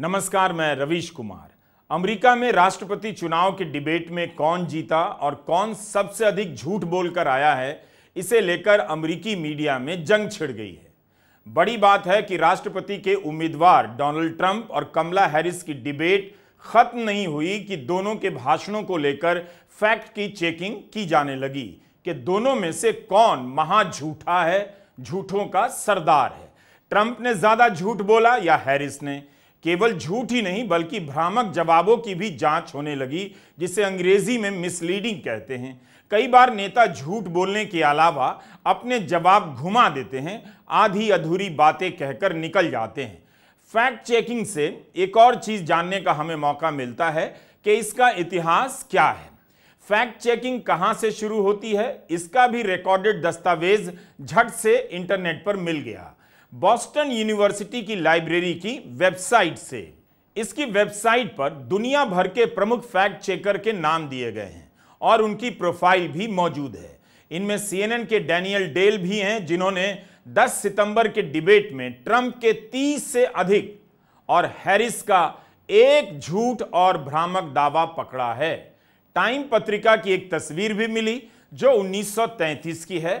नमस्कार मैं रवीश कुमार अमेरिका में राष्ट्रपति चुनाव के डिबेट में कौन जीता और कौन सबसे अधिक झूठ बोलकर आया है इसे लेकर अमेरिकी मीडिया में जंग छिड़ गई है बड़ी बात है कि राष्ट्रपति के उम्मीदवार डोनाल्ड ट्रंप और कमला हैरिस की डिबेट खत्म नहीं हुई कि दोनों के भाषणों को लेकर फैक्ट की चेकिंग की जाने लगी कि दोनों में से कौन महा झूठा है झूठों का सरदार है ट्रंप ने ज्यादा झूठ बोला या हैरिस ने केवल झूठ ही नहीं बल्कि भ्रामक जवाबों की भी जांच होने लगी जिसे अंग्रेजी में मिसलीडिंग कहते हैं कई बार नेता झूठ बोलने के अलावा अपने जवाब घुमा देते हैं आधी अधूरी बातें कहकर निकल जाते हैं फैक्ट चेकिंग से एक और चीज़ जानने का हमें मौका मिलता है कि इसका इतिहास क्या है फैक्ट चेकिंग कहां से शुरू होती है इसका भी रिकॉर्डेड दस्तावेज झट से इंटरनेट पर मिल गया बॉस्टन यूनिवर्सिटी की लाइब्रेरी की वेबसाइट से इसकी वेबसाइट पर दुनिया भर के प्रमुख फैक्ट चेकर के नाम दिए गए हैं और उनकी प्रोफाइल भी मौजूद है इनमें सीएनएन के डैनियल डेल भी हैं जिन्होंने 10 सितंबर के डिबेट में ट्रंप के 30 से अधिक और हैरिस का एक झूठ और भ्रामक दावा पकड़ा है टाइम पत्रिका की एक तस्वीर भी मिली जो 1933 की है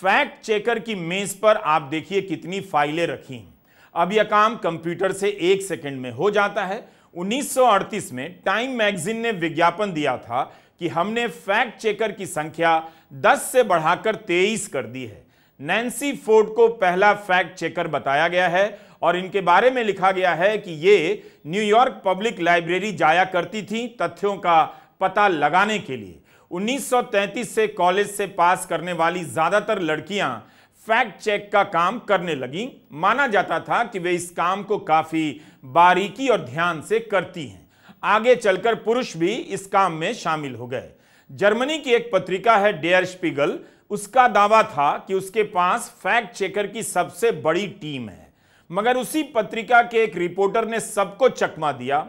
फैक्ट चेकर की मेज पर आप देखिए कितनी फाइलें रखी हैं अब यह काम कंप्यूटर से एक सेकंड में हो जाता है 1938 में टाइम मैगजीन ने विज्ञापन दिया था कि हमने फैक्ट चेकर की संख्या 10 से बढ़ाकर 23 कर दी है नैन्सी फोर्ड को पहला फैक्ट चेकर बताया गया है और इनके बारे में लिखा गया है कि ये न्यूयॉर्क पब्लिक लाइब्रेरी जाया करती थी तथ्यों का पता लगाने के लिए 1933 से कॉलेज से पास करने वाली ज्यादातर लड़कियां फैक्ट चेक का काम करने लगी माना जाता था कि वे इस काम को काफी बारीकी और ध्यान से करती हैं आगे चलकर पुरुष भी इस काम में शामिल हो गए जर्मनी की एक पत्रिका है डेयर स्पिगल उसका दावा था कि उसके पास फैक्ट चेकर की सबसे बड़ी टीम है मगर उसी पत्रिका के एक रिपोर्टर ने सबको चकमा दिया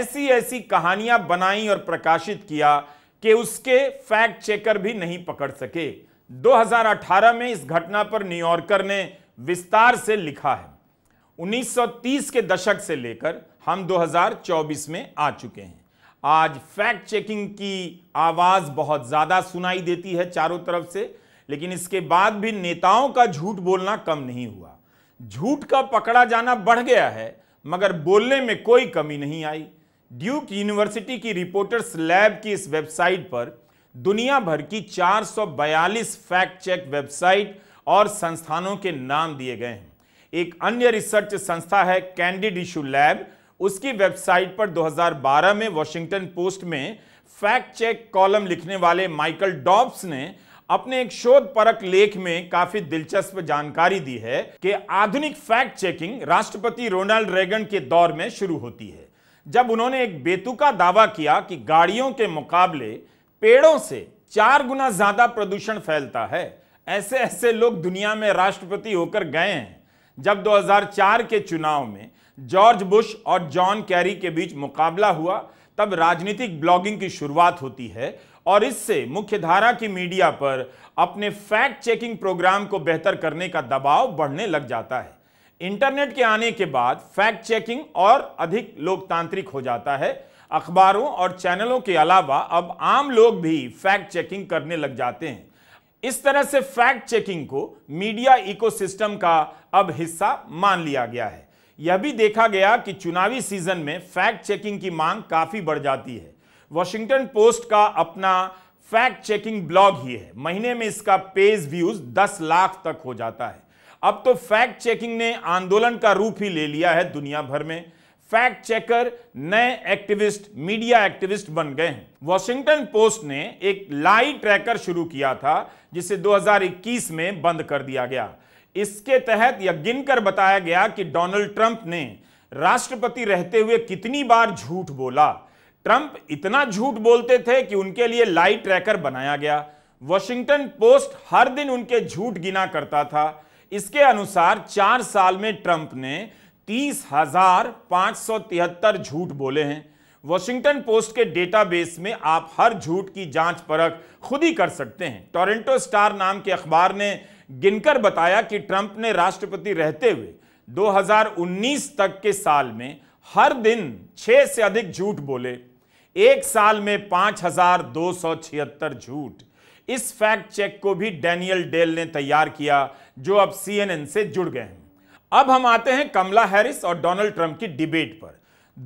ऐसी ऐसी कहानियां बनाई और प्रकाशित किया कि उसके फैक्ट चेकर भी नहीं पकड़ सके 2018 में इस घटना पर न्यूयॉर्कर ने विस्तार से लिखा है 1930 के दशक से लेकर हम 2024 में आ चुके हैं आज फैक्ट चेकिंग की आवाज़ बहुत ज़्यादा सुनाई देती है चारों तरफ से लेकिन इसके बाद भी नेताओं का झूठ बोलना कम नहीं हुआ झूठ का पकड़ा जाना बढ़ गया है मगर बोलने में कोई कमी नहीं आई ड्यूक यूनिवर्सिटी की रिपोर्टर्स लैब की इस वेबसाइट पर दुनिया भर की 442 फैक्ट चेक वेबसाइट और संस्थानों के नाम दिए गए हैं एक अन्य रिसर्च संस्था है कैंडिड इशू लैब उसकी वेबसाइट पर 2012 में वॉशिंगटन पोस्ट में फैक्ट चेक कॉलम लिखने वाले माइकल डॉब्स ने अपने एक शोध परक लेख में काफी दिलचस्प जानकारी दी है कि आधुनिक फैक्ट चेकिंग राष्ट्रपति रोनाल्ड रेगन के दौर में शुरू होती है जब उन्होंने एक बेतुका दावा किया कि गाड़ियों के मुकाबले पेड़ों से चार गुना ज्यादा प्रदूषण फैलता है ऐसे ऐसे लोग दुनिया में राष्ट्रपति होकर गए हैं जब 2004 के चुनाव में जॉर्ज बुश और जॉन कैरी के बीच मुकाबला हुआ तब राजनीतिक ब्लॉगिंग की शुरुआत होती है और इससे मुख्यधारा की मीडिया पर अपने फैक्ट चेकिंग प्रोग्राम को बेहतर करने का दबाव बढ़ने लग जाता है इंटरनेट के आने के बाद फैक्ट चेकिंग और अधिक लोकतांत्रिक हो जाता है अखबारों और चैनलों के अलावा अब आम लोग भी फैक्ट चेकिंग करने लग जाते हैं इस तरह से फैक्ट चेकिंग को मीडिया इकोसिस्टम का अब हिस्सा मान लिया गया है यह भी देखा गया कि चुनावी सीजन में फैक्ट चेकिंग की मांग काफी बढ़ जाती है वॉशिंगटन पोस्ट का अपना फैक्ट चेकिंग ब्लॉग ही है महीने में इसका पेज व्यूज 10 लाख तक हो जाता है अब तो फैक्ट चेकिंग ने आंदोलन का रूप ही ले लिया है दुनिया भर में फैक्ट चेकर नए एक्टिविस्ट मीडिया एक्टिविस्ट बन गए हैं वॉशिंगटन पोस्ट ने एक लाई ट्रैकर शुरू किया था जिसे 2021 में बंद कर दिया गया इसके तहत यह गिनकर बताया गया कि डोनाल्ड ट्रंप ने राष्ट्रपति रहते हुए कितनी बार झूठ बोला ट्रंप इतना झूठ बोलते थे कि उनके लिए लाई ट्रैकर बनाया गया वॉशिंगटन पोस्ट हर दिन उनके झूठ गिना करता था इसके अनुसार चार साल में ट्रंप ने तीस हजार पांच सौ तिहत्तर झूठ बोले हैं वॉशिंगटन पोस्ट के डेटाबेस में आप हर झूठ की जांच परख खुद ही कर सकते हैं टोरंटो स्टार नाम के अखबार ने गिनकर बताया कि ट्रंप ने राष्ट्रपति रहते हुए 2019 तक के साल में हर दिन छह से अधिक झूठ बोले एक साल में पांच हजार दो सौ छिहत्तर झूठ इस फैक्ट चेक को भी डैनियल डेल ने तैयार किया जो अब सीएनएन से जुड़ गए हैं अब हम आते हैं कमला हैरिस और डोनाल्ड ट्रंप की डिबेट पर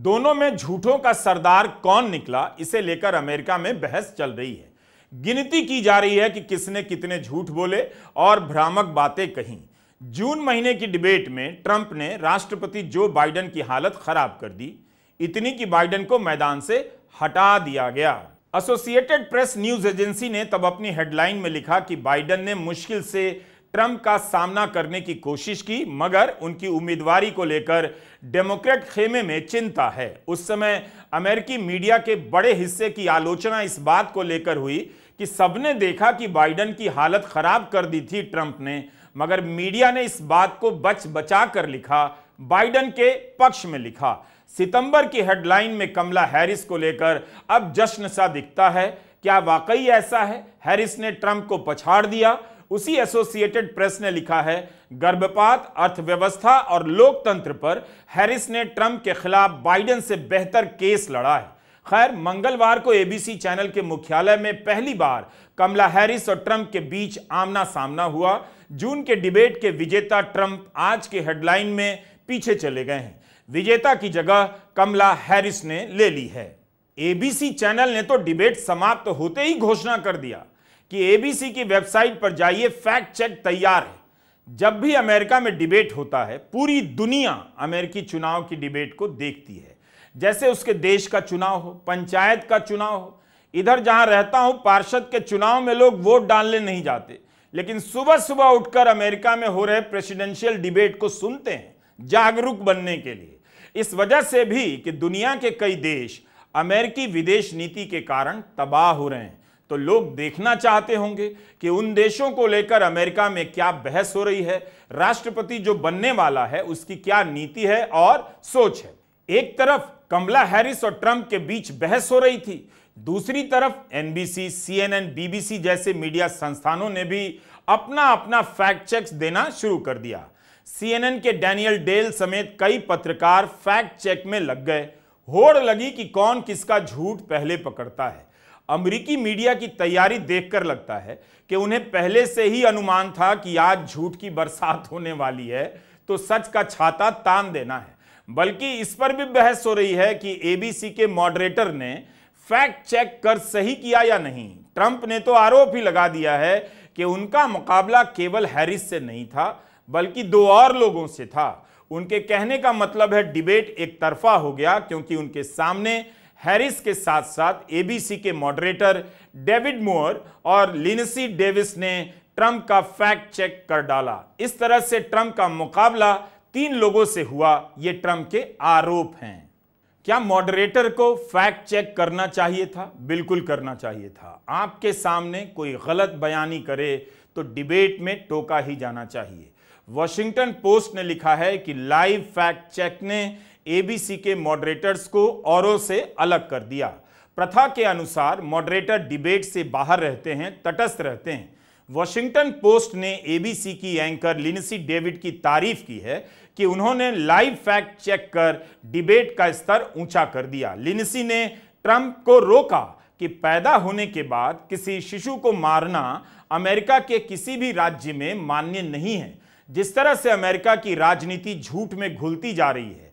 दोनों में झूठों का सरदार कौन निकला इसे लेकर अमेरिका में बहस चल रही है गिनती की जा रही है कि किसने कितने झूठ बोले और भ्रामक बातें कहीं जून महीने की डिबेट में ट्रंप ने राष्ट्रपति जो बाइडन की हालत खराब कर दी इतनी कि बाइडन को मैदान से हटा दिया गया एसोसिएटेड प्रेस न्यूज एजेंसी ने तब अपनी हेडलाइन में लिखा कि बाइडन ने मुश्किल से ट्रंप का सामना करने की कोशिश की मगर उनकी उम्मीदवारी को लेकर डेमोक्रेट खेमे में चिंता है उस समय अमेरिकी मीडिया के बड़े हिस्से की आलोचना इस बात को लेकर हुई कि सबने देखा कि बाइडन की हालत खराब कर दी थी ट्रंप ने मगर मीडिया ने इस बात को बच बचा कर लिखा बाइडन के पक्ष में लिखा सितंबर की हेडलाइन में कमला हैरिस को लेकर अब जश्न सा दिखता है क्या वाकई ऐसा है हैरिस ने ट्रंप को पछाड़ दिया उसी एसोसिएटेड प्रेस ने लिखा है गर्भपात अर्थव्यवस्था और लोकतंत्र पर हैरिस ने ट्रंप के खिलाफ बाइडेन से बेहतर केस लड़ा है खैर मंगलवार को एबीसी चैनल के मुख्यालय में पहली बार कमला हैरिस और ट्रंप के बीच आमना सामना हुआ जून के डिबेट के विजेता ट्रंप आज के हेडलाइन में पीछे चले गए हैं विजेता की जगह कमला हैरिस ने ले ली है एबीसी चैनल ने तो डिबेट समाप्त होते ही घोषणा कर दिया कि एबीसी की वेबसाइट पर जाइए फैक्ट चेक तैयार है जब भी अमेरिका में डिबेट होता है पूरी दुनिया अमेरिकी चुनाव की डिबेट को देखती है जैसे उसके देश का चुनाव हो पंचायत का चुनाव हो इधर जहां रहता हूं पार्षद के चुनाव में लोग वोट डालने नहीं जाते लेकिन सुबह सुबह उठकर अमेरिका में हो रहे प्रेसिडेंशियल डिबेट को सुनते हैं जागरूक बनने के लिए इस वजह से भी कि दुनिया के कई देश अमेरिकी विदेश नीति के कारण तबाह हो रहे हैं तो लोग देखना चाहते होंगे कि उन देशों को लेकर अमेरिका में क्या बहस हो रही है राष्ट्रपति जो बनने वाला है उसकी क्या नीति है और सोच है एक तरफ कमला हैरिस और ट्रंप के बीच बहस हो रही थी दूसरी तरफ एनबीसी, सीएनएन, बीबीसी जैसे मीडिया संस्थानों ने भी अपना अपना फैक्ट चेक देना शुरू कर दिया सीएनएन के डैनियल डेल समेत कई पत्रकार फैक्ट चेक में लग गए होड़ लगी कि कौन किसका झूठ पहले पकड़ता है अमेरिकी मीडिया की तैयारी देखकर लगता है कि उन्हें पहले से ही अनुमान था कि आज झूठ की बरसात होने वाली है तो सच का छाता तान देना है बल्कि इस पर भी बहस हो रही है कि एबीसी के मॉडरेटर ने फैक्ट चेक कर सही किया या नहीं ट्रंप ने तो आरोप ही लगा दिया है कि उनका मुकाबला केवल हैरिस से नहीं था बल्कि दो और लोगों से था उनके कहने का मतलब है डिबेट एक तरफा हो गया क्योंकि उनके सामने हैरिस के साथ साथ एबीसी के मॉडरेटर डेविड मोअर और लिनसी डेविस ने ट्रंप का फैक्ट चेक कर डाला इस तरह से ट्रंप का मुकाबला तीन लोगों से हुआ ये ट्रंप के आरोप हैं क्या मॉडरेटर को फैक्ट चेक करना चाहिए था बिल्कुल करना चाहिए था आपके सामने कोई गलत बयानी करे तो डिबेट में टोका ही जाना चाहिए वॉशिंगटन पोस्ट ने लिखा है कि लाइव फैक्ट चेक ने एबीसी के मॉडरेटर्स को औरों से अलग कर दिया प्रथा के अनुसार मॉडरेटर डिबेट से बाहर रहते हैं तटस्थ रहते हैं वॉशिंगटन पोस्ट ने एबीसी की एंकर लिनसी डेविड की तारीफ की है कि उन्होंने लाइव फैक्ट चेक कर डिबेट का स्तर ऊंचा कर दिया लिनसी ने ट्रंप को रोका कि पैदा होने के बाद किसी शिशु को मारना अमेरिका के किसी भी राज्य में मान्य नहीं है जिस तरह से अमेरिका की राजनीति झूठ में घुलती जा रही है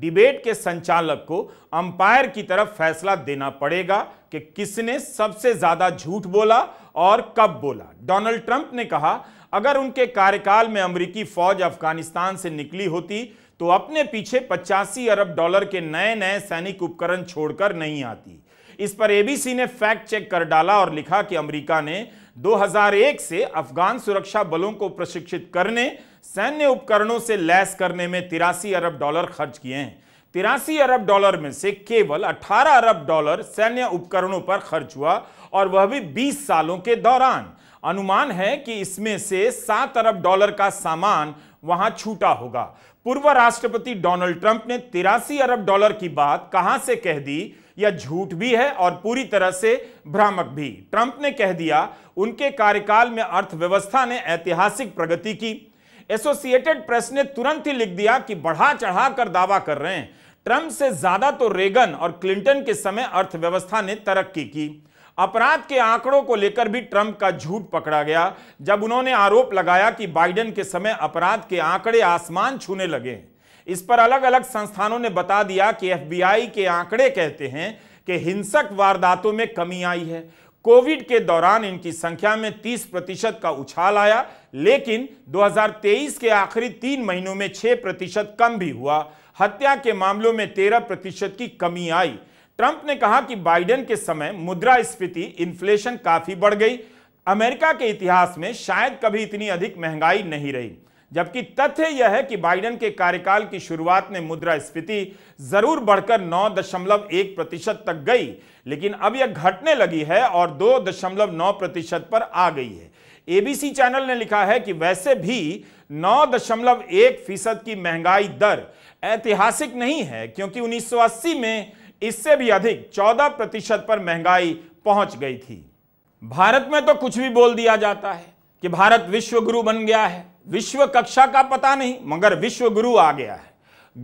डिबेट के संचालक को अंपायर की तरफ फैसला देना पड़ेगा कि किसने सबसे ज्यादा झूठ बोला और कब बोला डोनाल्ड ट्रंप ने कहा अगर उनके कार्यकाल में अमेरिकी फौज अफगानिस्तान से निकली होती तो अपने पीछे पचासी अरब डॉलर के नए नए सैनिक उपकरण छोड़कर नहीं आती इस पर एबीसी ने फैक्ट चेक कर डाला और लिखा कि अमेरिका ने 2001 से अफगान सुरक्षा बलों को प्रशिक्षित करने सैन्य उपकरणों से लैस करने में तिरासी अरब डॉलर खर्च किए हैं तिरासी अरब डॉलर में से केवल 18 अरब डॉलर सैन्य उपकरणों पर खर्च हुआ और वह भी 20 सालों के दौरान अनुमान है कि इसमें से 7 अरब डॉलर का सामान वहां छूटा होगा पूर्व राष्ट्रपति डोनाल्ड ट्रंप ने तिरासी अरब डॉलर की बात कहां से कह दी यह झूठ भी है और पूरी तरह से भ्रामक भी ट्रंप ने कह दिया उनके कार्यकाल में अर्थव्यवस्था ने ऐतिहासिक प्रगति की एसोसिएटेड प्रेस ने तुरंत ही लिख दिया कि बढ़ा चढ़ा कर दावा कर रहे हैं ट्रंप से ज्यादा तो रेगन और क्लिंटन के समय अर्थव्यवस्था ने तरक्की की अपराध के आंकड़ों को लेकर भी ट्रंप का झूठ पकड़ा गया जब उन्होंने आरोप लगाया कि बाइडेन के समय अपराध के आंकड़े आसमान छूने लगे इस पर अलग अलग संस्थानों ने बता दिया कि एफबीआई के आंकड़े कहते हैं कि हिंसक वारदातों में कमी आई है कोविड के दौरान इनकी संख्या में 30 प्रतिशत का उछाल आया लेकिन 2023 के आखिरी तीन महीनों में 6 प्रतिशत कम भी हुआ हत्या के मामलों में 13 प्रतिशत की कमी आई ट्रंप ने कहा कि बाइडेन के समय मुद्रा स्फीति इन्फ्लेशन काफी बढ़ गई अमेरिका के इतिहास में शायद कभी इतनी अधिक महंगाई नहीं रही जबकि तथ्य यह है कि बाइडेन के कार्यकाल की शुरुआत में मुद्रा स्फीति जरूर बढ़कर 9.1 प्रतिशत तक गई लेकिन अब यह घटने लगी है और 2.9 प्रतिशत पर आ गई है एबीसी चैनल ने लिखा है कि वैसे भी 9.1 फीसद की महंगाई दर ऐतिहासिक नहीं है क्योंकि 1980 में इससे भी अधिक 14 प्रतिशत पर महंगाई पहुंच गई थी भारत में तो कुछ भी बोल दिया जाता है कि भारत विश्वगुरु बन गया है विश्व कक्षा का पता नहीं मगर विश्व गुरु आ गया है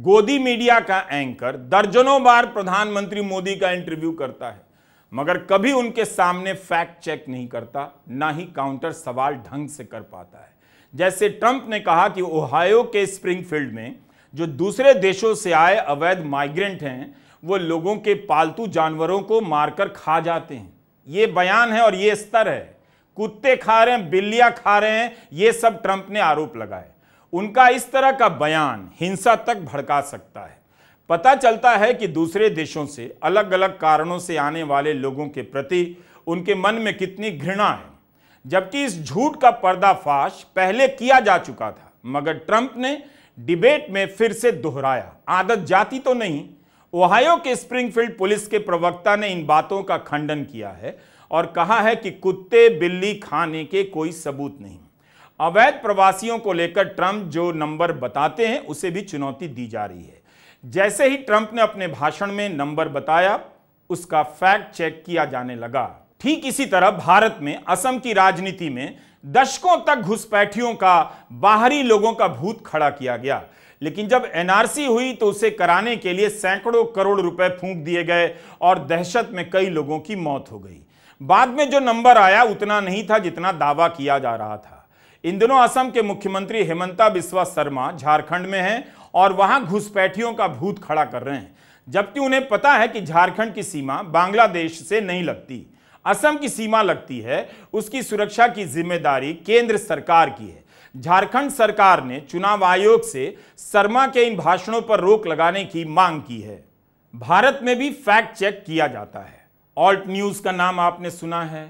गोदी मीडिया का एंकर दर्जनों बार प्रधानमंत्री मोदी का इंटरव्यू करता है मगर कभी उनके सामने फैक्ट चेक नहीं करता ना ही काउंटर सवाल ढंग से कर पाता है जैसे ट्रंप ने कहा कि ओहायो के स्प्रिंगफील्ड में जो दूसरे देशों से आए अवैध माइग्रेंट हैं वो लोगों के पालतू जानवरों को मारकर खा जाते हैं ये बयान है और ये स्तर है कुत्ते खा रहे हैं बिल्लियां खा रहे हैं ये सब ट्रंप ने आरोप लगाए उनका इस तरह का बयान हिंसा तक भड़का सकता है पता चलता है कि दूसरे देशों से अलग अलग कारणों से आने वाले लोगों के प्रति उनके मन में कितनी घृणा है जबकि इस झूठ का पर्दाफाश पहले किया जा चुका था मगर ट्रंप ने डिबेट में फिर से दोहराया आदत जाती तो नहीं ओहायो के स्प्रिंगफील्ड पुलिस के प्रवक्ता ने इन बातों का खंडन किया है और कहा है कि कुत्ते बिल्ली खाने के कोई सबूत नहीं अवैध प्रवासियों को लेकर ट्रंप जो नंबर बताते हैं उसे भी चुनौती दी जा रही है जैसे ही ट्रंप ने अपने भाषण में नंबर बताया उसका फैक्ट चेक किया जाने लगा ठीक इसी तरह भारत में असम की राजनीति में दशकों तक घुसपैठियों का बाहरी लोगों का भूत खड़ा किया गया लेकिन जब एनआरसी हुई तो उसे कराने के लिए सैकड़ों करोड़ रुपए फूंक दिए गए और दहशत में कई लोगों की मौत हो गई बाद में जो नंबर आया उतना नहीं था जितना दावा किया जा रहा था इन दिनों असम के मुख्यमंत्री हेमंता बिस्वा शर्मा झारखंड में हैं और वहां घुसपैठियों का भूत खड़ा कर रहे हैं जबकि उन्हें पता है कि झारखंड की सीमा बांग्लादेश से नहीं लगती असम की सीमा लगती है उसकी सुरक्षा की जिम्मेदारी केंद्र सरकार की है झारखंड सरकार ने चुनाव आयोग से शर्मा के इन भाषणों पर रोक लगाने की मांग की है भारत में भी फैक्ट चेक किया जाता है ऑल्ट न्यूज़ का नाम आपने सुना है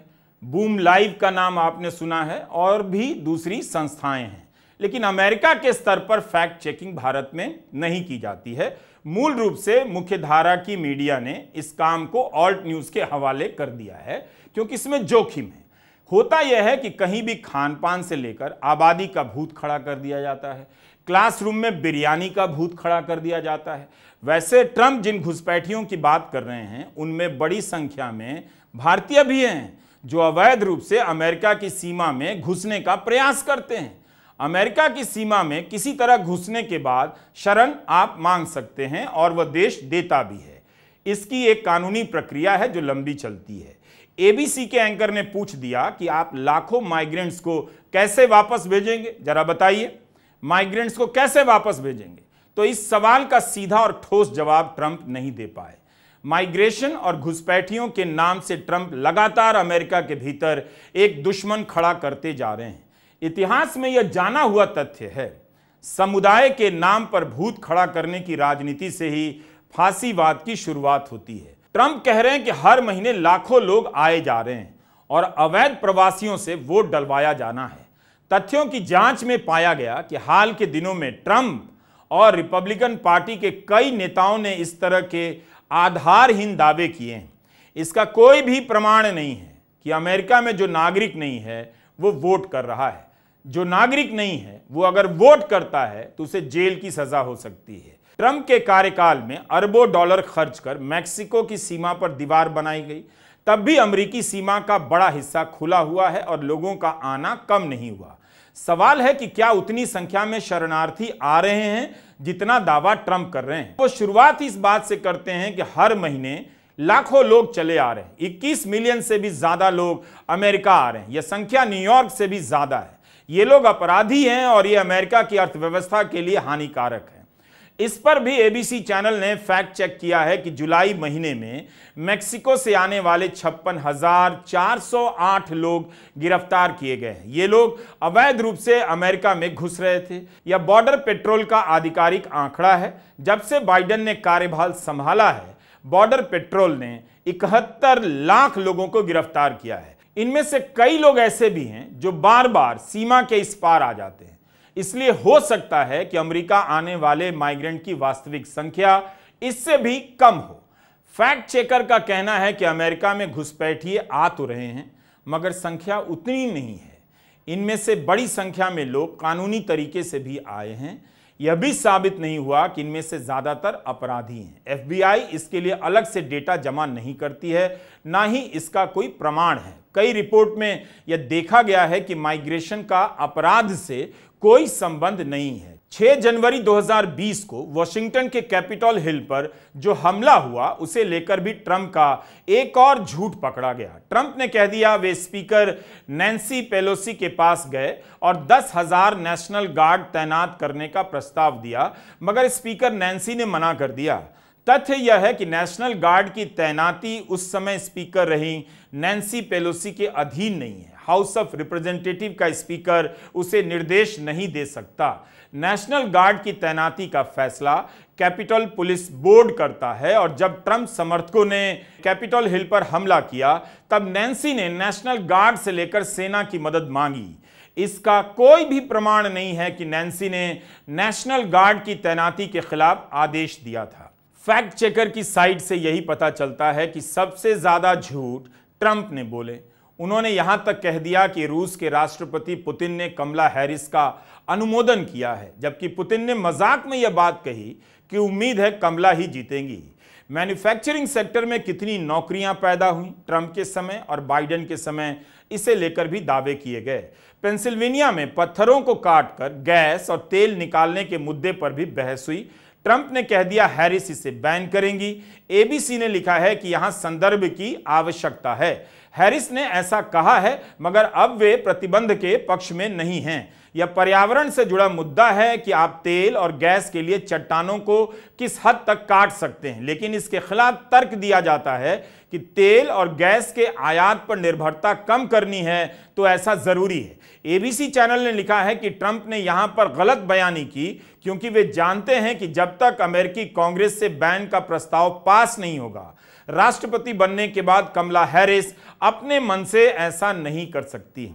बूम लाइव का नाम आपने सुना है और भी दूसरी संस्थाएं हैं लेकिन अमेरिका के स्तर पर फैक्ट चेकिंग भारत में नहीं की जाती है मूल रूप से मुख्य धारा की मीडिया ने इस काम को ऑल्ट न्यूज़ के हवाले कर दिया है क्योंकि इसमें जोखिम है होता यह है कि कहीं भी खान पान से लेकर आबादी का भूत खड़ा कर दिया जाता है क्लासरूम में बिरयानी का भूत खड़ा कर दिया जाता है वैसे ट्रंप जिन घुसपैठियों की बात कर रहे हैं उनमें बड़ी संख्या में भारतीय भी हैं जो अवैध रूप से अमेरिका की सीमा में घुसने का प्रयास करते हैं अमेरिका की सीमा में किसी तरह घुसने के बाद शरण आप मांग सकते हैं और वह देश देता भी है इसकी एक कानूनी प्रक्रिया है जो लंबी चलती है एबीसी के एंकर ने पूछ दिया कि आप लाखों माइग्रेंट्स को कैसे वापस भेजेंगे जरा बताइए माइग्रेंट्स को कैसे वापस भेजेंगे तो इस सवाल का सीधा और ठोस जवाब ट्रंप नहीं दे पाए माइग्रेशन और घुसपैठियों के नाम से ट्रंप लगातार अमेरिका के भीतर एक दुश्मन खड़ा करते जा रहे हैं इतिहास में यह जाना हुआ तथ्य है समुदाय के नाम पर भूत खड़ा करने की राजनीति से ही फांसीवाद की शुरुआत होती है ट्रंप कह रहे हैं कि हर महीने लाखों लोग आए जा रहे हैं और अवैध प्रवासियों से वोट डलवाया जाना है तथ्यों की जांच में पाया गया कि हाल के दिनों में ट्रंप और रिपब्लिकन पार्टी के कई नेताओं ने इस तरह के आधारहीन दावे किए हैं इसका कोई भी प्रमाण नहीं है कि अमेरिका में जो नागरिक नहीं है वो वोट कर रहा है जो नागरिक नहीं है वो अगर वोट करता है तो उसे जेल की सजा हो सकती है ट्रंप के कार्यकाल में अरबों डॉलर खर्च कर मैक्सिको की सीमा पर दीवार बनाई गई तब भी अमरीकी सीमा का बड़ा हिस्सा खुला हुआ है और लोगों का आना कम नहीं हुआ सवाल है कि क्या उतनी संख्या में शरणार्थी आ रहे हैं जितना दावा ट्रंप कर रहे हैं वो शुरुआत इस बात से करते हैं कि हर महीने लाखों लोग चले आ रहे हैं 21 मिलियन से भी ज्यादा लोग अमेरिका आ रहे हैं यह संख्या न्यूयॉर्क से भी ज्यादा है ये लोग अपराधी हैं और ये अमेरिका की अर्थव्यवस्था के लिए हानिकारक है इस पर भी एबीसी चैनल ने फैक्ट चेक किया है कि जुलाई महीने में मेक्सिको से आने वाले छप्पन लोग गिरफ्तार किए गए हैं ये लोग अवैध रूप से अमेरिका में घुस रहे थे यह बॉर्डर पेट्रोल का आधिकारिक आंकड़ा है जब से बाइडन ने कार्यभार संभाला है बॉर्डर पेट्रोल ने इकहत्तर लाख लोगों को गिरफ्तार किया है इनमें से कई लोग ऐसे भी हैं जो बार बार सीमा के इस पार आ जाते हैं इसलिए हो सकता है कि अमेरिका आने वाले माइग्रेंट की वास्तविक संख्या इससे भी कम हो फैक्ट चेकर का कहना है कि अमेरिका में घुसपैठिए आ तो रहे हैं मगर संख्या उतनी नहीं है इनमें से बड़ी संख्या में लोग कानूनी तरीके से भी आए हैं यह भी साबित नहीं हुआ कि इनमें से ज़्यादातर अपराधी हैं एफ इसके लिए अलग से डेटा जमा नहीं करती है ना ही इसका कोई प्रमाण है कई रिपोर्ट में यह देखा गया है कि माइग्रेशन का अपराध से कोई संबंध नहीं है 6 जनवरी 2020 को वॉशिंगटन के कैपिटल हिल पर जो हमला हुआ उसे लेकर भी ट्रंप का एक और झूठ पकड़ा गया ट्रंप ने कह दिया वे स्पीकर नैन्सी पेलोसी के पास गए और दस हजार नेशनल गार्ड तैनात करने का प्रस्ताव दिया मगर स्पीकर नैन्सी ने मना कर दिया तथ्य यह है कि नेशनल गार्ड की तैनाती उस समय स्पीकर रही नैन्सी पेलोसी के अधीन नहीं है हाउस ऑफ रिप्रेजेंटेटिव का स्पीकर उसे निर्देश नहीं दे सकता नेशनल गार्ड की तैनाती का फैसला कैपिटल पुलिस बोर्ड करता है और जब ट्रंप समर्थकों ने कैपिटल हिल पर हमला किया तब नैन्सी ने नेशनल गार्ड से लेकर सेना की मदद मांगी इसका कोई भी प्रमाण नहीं है कि नैन्सी ने नेशनल गार्ड की तैनाती के खिलाफ आदेश दिया था फैक्ट चेकर की साइट से यही पता चलता है कि सबसे ज्यादा झूठ ट्रंप ने बोले उन्होंने यहां तक कह दिया कि रूस के राष्ट्रपति पुतिन ने कमला हैरिस का अनुमोदन किया है जबकि पुतिन ने मजाक में यह बात कही कि उम्मीद है कमला ही जीतेंगी मैन्युफैक्चरिंग सेक्टर में कितनी नौकरियां पैदा हुई ट्रंप के समय और बाइडेन के समय इसे लेकर भी दावे किए गए पेंसिल्वेनिया में पत्थरों को काटकर गैस और तेल निकालने के मुद्दे पर भी बहस हुई ट्रंप ने कह दिया हैरिस इसे बैन करेंगी एबीसी ने लिखा है कि यहां संदर्भ की आवश्यकता है हैरिस ने ऐसा कहा है मगर अब वे प्रतिबंध के पक्ष में नहीं हैं यह पर्यावरण से जुड़ा मुद्दा है कि आप तेल और गैस के लिए चट्टानों को किस हद तक काट सकते हैं लेकिन इसके खिलाफ तर्क दिया जाता है कि तेल और गैस के आयात पर निर्भरता कम करनी है तो ऐसा ज़रूरी है एबीसी चैनल ने लिखा है कि ट्रंप ने यहां पर गलत बयानी की क्योंकि वे जानते हैं कि जब तक अमेरिकी कांग्रेस से बैन का प्रस्ताव पास नहीं होगा राष्ट्रपति बनने के बाद कमला हैरिस अपने मन से ऐसा नहीं कर सकती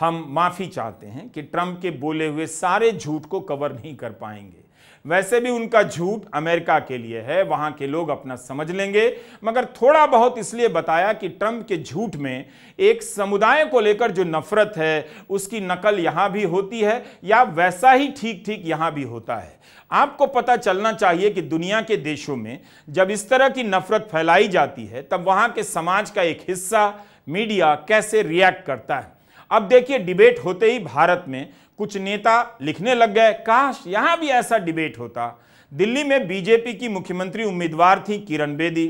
हम माफ़ी चाहते हैं कि ट्रंप के बोले हुए सारे झूठ को कवर नहीं कर पाएंगे वैसे भी उनका झूठ अमेरिका के लिए है वहां के लोग अपना समझ लेंगे मगर थोड़ा बहुत इसलिए बताया कि ट्रंप के झूठ में एक समुदाय को लेकर जो नफरत है उसकी नकल यहां भी होती है या वैसा ही ठीक ठीक यहां भी होता है आपको पता चलना चाहिए कि दुनिया के देशों में जब इस तरह की नफरत फैलाई जाती है तब वहां के समाज का एक हिस्सा मीडिया कैसे रिएक्ट करता है अब देखिए डिबेट होते ही भारत में कुछ नेता लिखने लग गए काश यहां भी ऐसा डिबेट होता दिल्ली में बीजेपी की मुख्यमंत्री उम्मीदवार थी किरण बेदी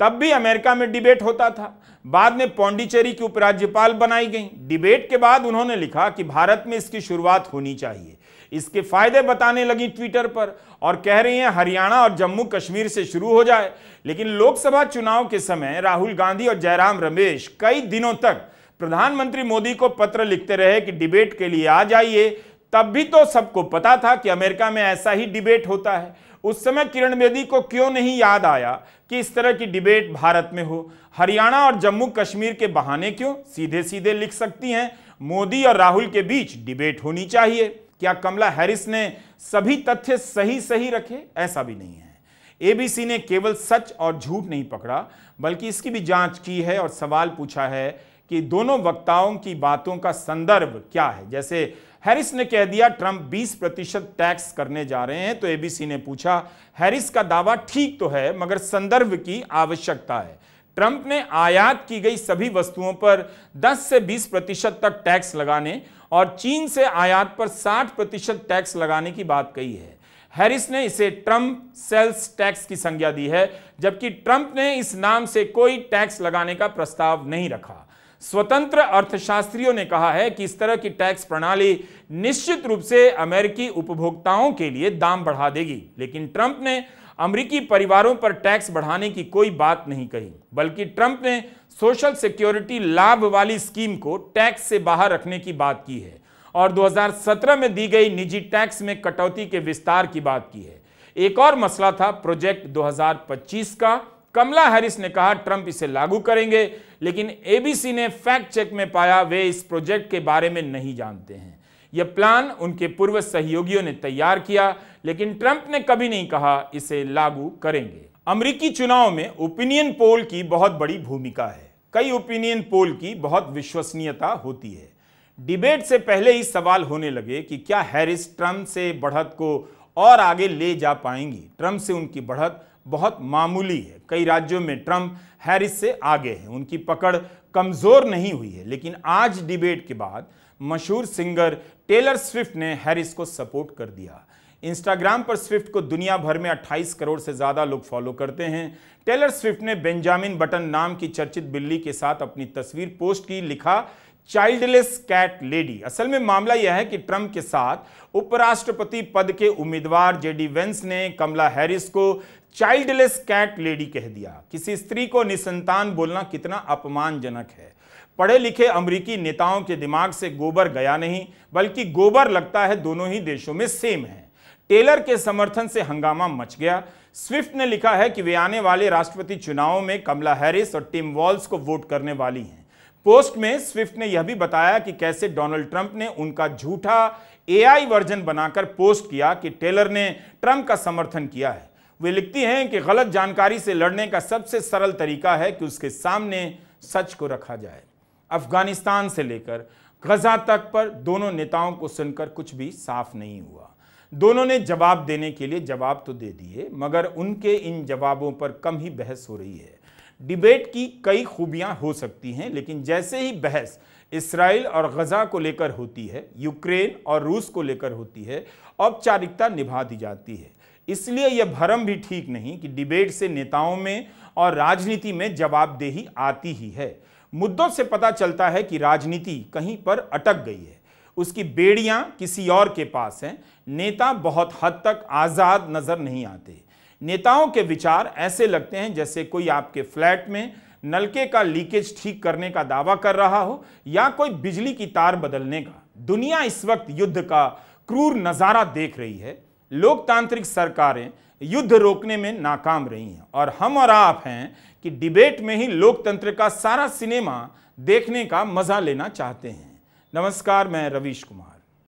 तब भी अमेरिका में डिबेट होता था बाद में पौंडीचेरी की उपराज्यपाल बनाई गई डिबेट के बाद उन्होंने लिखा कि भारत में इसकी शुरुआत होनी चाहिए इसके फायदे बताने लगी ट्विटर पर और कह रही हैं हरियाणा और जम्मू कश्मीर से शुरू हो जाए लेकिन लोकसभा चुनाव के समय राहुल गांधी और जयराम रमेश कई दिनों तक प्रधानमंत्री मोदी को पत्र लिखते रहे कि डिबेट के लिए आ जाइए तब भी तो सबको पता था कि अमेरिका में ऐसा ही डिबेट होता है उस समय किरण बेदी को क्यों नहीं याद आया कि इस तरह की डिबेट भारत में हो हरियाणा और जम्मू कश्मीर के बहाने क्यों सीधे सीधे लिख सकती हैं मोदी और राहुल के बीच डिबेट होनी चाहिए क्या कमला हैरिस ने सभी तथ्य सही सही रखे ऐसा भी नहीं है एबीसी ने केवल सच और झूठ नहीं पकड़ा बल्कि इसकी भी जांच की है और सवाल पूछा है कि दोनों वक्ताओं की बातों का संदर्भ क्या है जैसे हैरिस ने कह दिया ट्रंप 20 प्रतिशत टैक्स करने जा रहे हैं तो एबीसी ने पूछा हैरिस का दावा ठीक तो है मगर संदर्भ की आवश्यकता है ट्रंप ने आयात की गई सभी वस्तुओं पर 10 से 20 प्रतिशत तक टैक्स लगाने और चीन से आयात पर 60 प्रतिशत टैक्स लगाने की बात कही है हैरिस ने इसे ट्रंप सेल्स टैक्स की संज्ञा दी है जबकि ट्रंप ने इस नाम से कोई टैक्स लगाने का प्रस्ताव नहीं रखा स्वतंत्र अर्थशास्त्रियों ने कहा है कि इस तरह की टैक्स प्रणाली निश्चित रूप से अमेरिकी उपभोक्ताओं के लिए दाम बढ़ा देगी लेकिन ट्रंप ने अमेरिकी परिवारों पर टैक्स बढ़ाने की कोई बात नहीं कही बल्कि ट्रंप ने सोशल सिक्योरिटी लाभ वाली स्कीम को टैक्स से बाहर रखने की बात की है और 2017 में दी गई निजी टैक्स में कटौती के विस्तार की बात की है एक और मसला था प्रोजेक्ट 2025 का कमला हैरिस ने कहा ट्रंप इसे लागू करेंगे लेकिन एबीसी ने फैक्ट चेक में पाया वे इस प्रोजेक्ट के बारे में नहीं जानते हैं यह प्लान उनके पूर्व सहयोगियों ने तैयार किया लेकिन ट्रंप ने कभी नहीं कहा इसे लागू करेंगे अमरीकी चुनाव में ओपिनियन पोल की बहुत बड़ी भूमिका है कई ओपिनियन पोल की बहुत विश्वसनीयता होती है डिबेट से पहले ही सवाल होने लगे कि क्या हैरिस ट्रंप से बढ़त को और आगे ले जा पाएंगी ट्रंप से उनकी बढ़त बहुत मामूली है कई राज्यों में ट्रंप हैरिस से आगे हैं उनकी पकड़ कमज़ोर नहीं हुई है लेकिन आज डिबेट के बाद मशहूर सिंगर टेलर स्विफ्ट ने हैरिस को सपोर्ट कर दिया इंस्टाग्राम पर स्विफ्ट को दुनिया भर में 28 करोड़ से ज़्यादा लोग फॉलो करते हैं टेलर स्विफ्ट ने बेंजामिन बटन नाम की चर्चित बिल्ली के साथ अपनी तस्वीर पोस्ट की लिखा चाइल्डलेस कैट लेडी असल में मामला यह है कि ट्रंप के साथ उपराष्ट्रपति पद के उम्मीदवार जेडी वेंस ने कमला हैरिस को चाइल्डलेस कैट लेडी कह दिया किसी स्त्री को निसंतान बोलना कितना अपमानजनक है पढ़े लिखे अमरीकी नेताओं के दिमाग से गोबर गया नहीं बल्कि गोबर लगता है दोनों ही देशों में सेम है टेलर के समर्थन से हंगामा मच गया स्विफ्ट ने लिखा है कि वे आने वाले राष्ट्रपति चुनावों में कमला हैरिस और टिम वॉल्स को वोट करने वाली हैं पोस्ट में स्विफ्ट ने यह भी बताया कि कैसे डोनाल्ड ट्रंप ने उनका झूठा एआई वर्जन बनाकर पोस्ट किया कि टेलर ने ट्रंप का समर्थन किया है वे लिखती हैं कि गलत जानकारी से लड़ने का सबसे सरल तरीका है कि उसके सामने सच को रखा जाए अफगानिस्तान से लेकर गजा तक पर दोनों नेताओं को सुनकर कुछ भी साफ नहीं हुआ दोनों ने जवाब देने के लिए जवाब तो दे दिए मगर उनके इन जवाबों पर कम ही बहस हो रही है डिबेट की कई खूबियां हो सकती हैं लेकिन जैसे ही बहस इसराइल और गज़ा को लेकर होती है यूक्रेन और रूस को लेकर होती है औपचारिकता निभा दी जाती है इसलिए यह भ्रम भी ठीक नहीं कि डिबेट से नेताओं में और राजनीति में जवाबदेही आती ही है मुद्दों से पता चलता है कि राजनीति कहीं पर अटक गई है उसकी बेड़ियां किसी और के पास हैं नेता बहुत हद तक आज़ाद नज़र नहीं आते नेताओं के विचार ऐसे लगते हैं जैसे कोई आपके फ्लैट में नलके का लीकेज ठीक करने का दावा कर रहा हो या कोई बिजली की तार बदलने का दुनिया इस वक्त युद्ध का क्रूर नज़ारा देख रही है लोकतांत्रिक सरकारें युद्ध रोकने में नाकाम रही हैं और हम और आप हैं कि डिबेट में ही लोकतंत्र का सारा सिनेमा देखने का मज़ा लेना चाहते हैं नमस्कार मैं रवीश कुमार